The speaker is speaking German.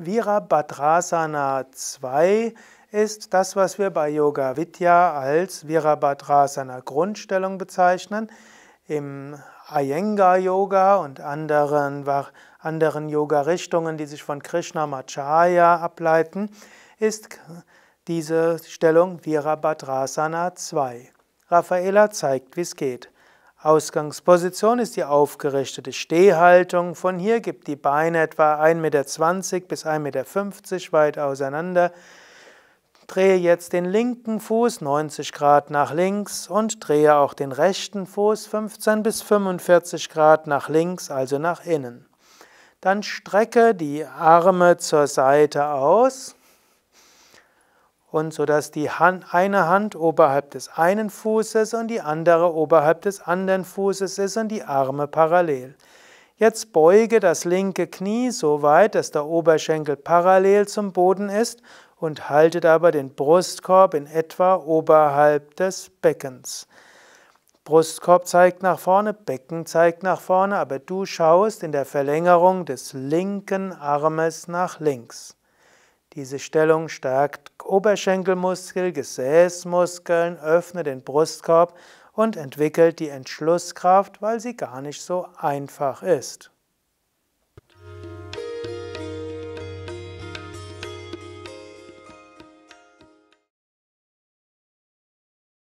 Virabhadrasana 2 ist das, was wir bei Yoga Vidya als Virabhadrasana Grundstellung bezeichnen. Im Iyengar Yoga und anderen, anderen Yoga-Richtungen, die sich von Krishna Krishnamacharya ableiten, ist diese Stellung Virabhadrasana 2. Raffaela zeigt, wie es geht. Ausgangsposition ist die aufgerichtete Stehhaltung. Von hier gibt die Beine etwa 1,20 Meter bis 1,50 Meter weit auseinander. Drehe jetzt den linken Fuß 90 Grad nach links und drehe auch den rechten Fuß 15 bis 45 Grad nach links, also nach innen. Dann strecke die Arme zur Seite aus und so dass die Hand, eine Hand oberhalb des einen Fußes und die andere oberhalb des anderen Fußes ist und die Arme parallel. Jetzt beuge das linke Knie so weit, dass der Oberschenkel parallel zum Boden ist und haltet aber den Brustkorb in etwa oberhalb des Beckens. Brustkorb zeigt nach vorne, Becken zeigt nach vorne, aber du schaust in der Verlängerung des linken Armes nach links. Diese Stellung stärkt Oberschenkelmuskel, Gesäßmuskeln, öffnet den Brustkorb und entwickelt die Entschlusskraft, weil sie gar nicht so einfach ist.